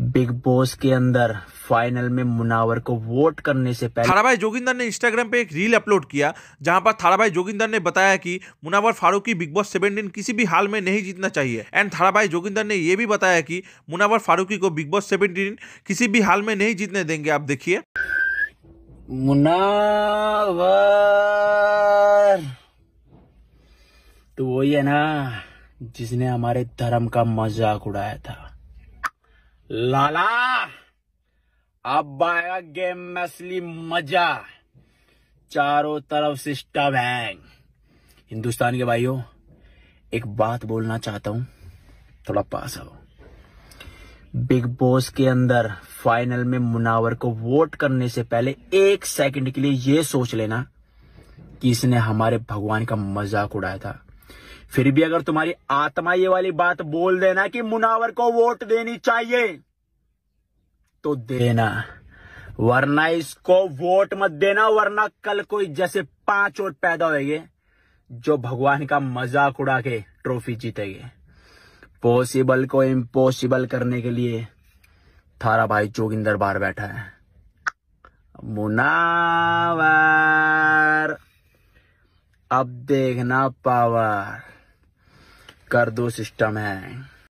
big boss के अंदर final में मुनावर को वोट करने से पहले थारा भाई जोगिंदर ने इंस्टाग्राम पे एक रील अपलोड किया जहां पर भाई जोगिंदर ने बताया कि Munawar Faruqui Bigg Boss seventeen किसी भी हाल में नहीं जीतना चाहिए एंड भाई जोगिंदर ने यह भी बताया कि मुनावर फारूकी को बिग बॉस सेवेंटीन किसी भी हाल में नहीं जीतने देंगे आप देखिए मुनावर तो वही है ना जिसने हमारे धर्म का मजाक उड़ाया था लाला अब आएगा गेम में असली मजा चारों तरफ सिस्टा बैंग हिंदुस्तान के भाइयों एक बात बोलना चाहता हूं थोड़ा पास आओ बिग बॉस के अंदर फाइनल में मुनावर को वोट करने से पहले एक सेकंड के लिए यह सोच लेना कि इसने हमारे भगवान का मजाक उड़ाया था फिर भी अगर तुम्हारी आत्मा ये वाली बात बोल देना कि मुनावर को वोट देनी चाहिए तो देना वरना इसको वोट मत देना वरना कल कोई जैसे पांच और पैदा होएंगे जो भगवान का मजाक उड़ा के ट्रॉफी जीतेंगे पॉसिबल को इम्पॉसिबल करने के लिए थारा भाई जोगिंदर बार बैठा है मुनावर अब देखना पावर कर दो सिस्टम है